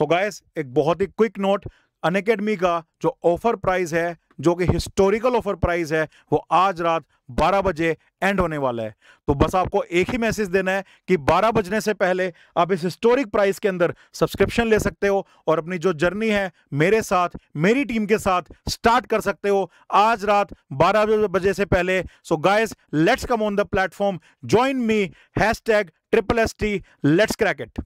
सो so guys एक बहुत ही quick note Unacademy का जो ऑफर प्राइस है जो कि हिस्टोरिकल ऑफर प्राइस है वो आज रात 12 बजे एंड होने वाला है तो बस आपको एक ही मैसेज देना है कि 12 बजने से पहले आप इस हिस्टोरिक प्राइस के अंदर सब्सक्रिप्शन ले सकते हो और अपनी जो जर्नी है मेरे साथ मेरी टीम के साथ स्टार्ट कर सकते हो आज रात 12 बजे से पहले so guys let's come on the platform join me hashtag triple S T let's क्रैकेट